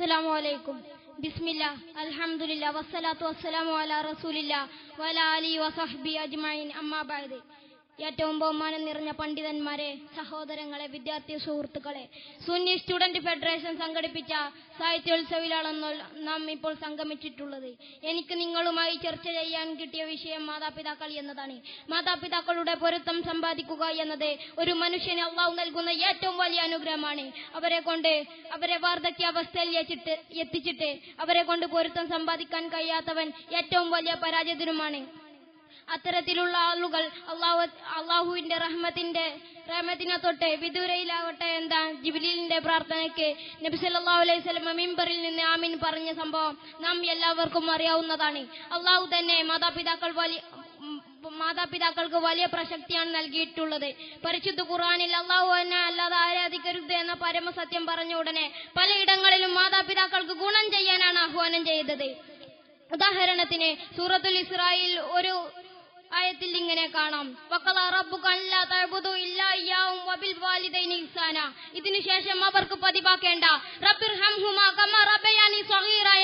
അസ്സലാമു അലൈക്കും ബിസ്മില്ല അൽഹംദുലില്ല വസ്സലാത്തു വസ്സലാമു അലാ റസൂലില്ല വലാ അലി വസഹബി അജ്മൈൻ അമ്മാബായത് ഏറ്റവും ബഹുമാനം നിറഞ്ഞ പണ്ഡിതന്മാരെ സഹോദരങ്ങളെ വിദ്യാർത്ഥി സുഹൃത്തുക്കളെ സുന്നി സ്റ്റുഡന്റ് ഫെഡറേഷൻ സംഘടിപ്പിച്ച സാഹിത്യോത്സവിലാണ് നാം ഇപ്പോൾ സംഗമിച്ചിട്ടുള്ളത് എനിക്ക് നിങ്ങളുമായി ചർച്ച ചെയ്യാൻ കിട്ടിയ വിഷയം മാതാപിതാക്കൾ എന്നതാണ് മാതാപിതാക്കളുടെ പൊരുത്തം സമ്പാദിക്കുക എന്നത് ഒരു മനുഷ്യന് അള്ളാഹു നൽകുന്ന ഏറ്റവും വലിയ അനുഗ്രഹമാണ് അവരെ കൊണ്ട് അവരെ അവസ്ഥയിൽ എത്തിച്ചിട്ട് അവരെ കൊണ്ട് പൊരുത്തം സമ്പാദിക്കാൻ കഴിയാത്തവൻ ഏറ്റവും വലിയ പരാജയത്തിനുമാണ് അത്തരത്തിലുള്ള ആളുകൾ അള്ളാഹു അള്ളാഹുവിന്റെ റഹ്മത്തിന്റെ റഹ്മത്തിനെ തൊട്ട് വിദൂരയിലാവട്ടെ എന്താ ജിബിലിന്റെ പ്രാർത്ഥനയ്ക്ക് നബിസല്ലാഹു അലൈഹി സ്വലമ മിമ്പറിൽ നിന്ന് ആമീൻ പറഞ്ഞ സംഭവം നാം എല്ലാവർക്കും അറിയാവുന്നതാണ് അള്ളാഹു തന്നെ മാതാപിതാക്കൾ വലിയ മാതാപിതാക്കൾക്ക് വലിയ പ്രശക്തിയാണ് നൽകിയിട്ടുള്ളത് പരിശുദ്ധ ഖുറാനിൽ അള്ളാഹു തന്നെ അല്ലാതെ ആരാധിക്കരുത് എന്ന പരമസത്യം പറഞ്ഞ ഉടനെ പലയിടങ്ങളിലും മാതാപിതാക്കൾക്ക് ഗുണം ചെയ്യാനാണ് ആഹ്വാനം ചെയ്തത് ഉദാഹരണത്തിന് സൂറത്തുൽ ഇസ്രായേൽ ഒരു ഇങ്ങനെ കാണാം ഇതിനുശേഷം അവർക്ക് പതിവാക്കേണ്ട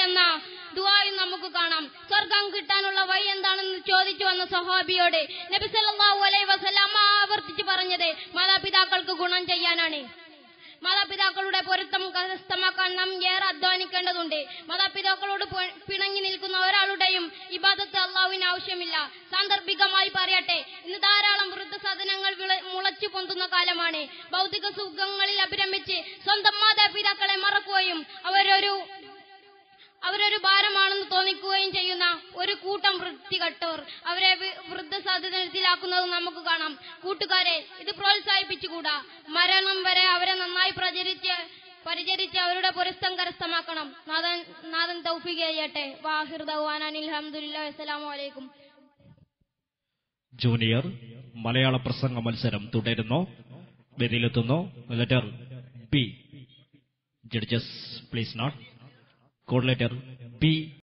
എന്ന ദുവായും നമുക്ക് കാണാം സ്വർഗം കിട്ടാനുള്ള വഴി എന്താണെന്ന് ചോദിച്ചു വന്ന സഹാബിയോട് നബി സല്ലല്ലാഹു അലൈഹി പറഞ്ഞത് മാതാപിതാക്കൾക്ക് ഗുണം ചെയ്യാനാണ് മാതാപിതാക്കളുടെ പൊരുത്തം കരസ്ഥമാക്കാൻ നാം ഏറെ അധ്വാനിക്കേണ്ടതുണ്ട് മാതാപിതാക്കളോട് പിണങ്ങി നിൽക്കുന്ന ഒരാളുടെ ഇബാദത്ത് അള്ളാഹുവിന് ആവശ്യമില്ല സാന്ദർഭികമായി പറയട്ടെ ഇന്ന് ധാരാളം വൃദ്ധസദനങ്ങൾ മുളച്ചു പൊന്തുന്ന കാലമാണ് ഭൗതിക സുഖങ്ങളിൽ അഭിരമിച്ച് സ്വന്തം മാതാപിതാക്കളെ മറക്കുകയും അവരൊരു അവരൊരു ഭാരമാണെന്ന് തോന്നിക്കുകയും ചെയ്യുന്ന ഒരു കൂട്ടം വൃത്തികെട്ടോർ അവരെ വൃദ്ധ വൃദ്ധസാധനത്തിലാക്കുന്നത് നമുക്ക് കാണാം കൂട്ടുകാരെ ഇത് പ്രോത്സാഹിപ്പിച്ചുകൂടാ മരണം വരെ അവരെ നന്നായി പ്രചരിച്ച് പരിചരിച്ച് അവരുടെ പുരസ്തം കരസ്ഥമാക്കണം നാദൻ നാദൻ തൗഫിക് ചെയ്യട്ടെ വാഹിർ ദൗവാനാൻ അലഹമുല്ല അസ്സലാമു അലൈക്കും ജൂനിയർ മലയാള പ്രസംഗ മത്സരം തുടരുന്നു വേദിയിലെത്തുന്നു letter B judges please note code letter B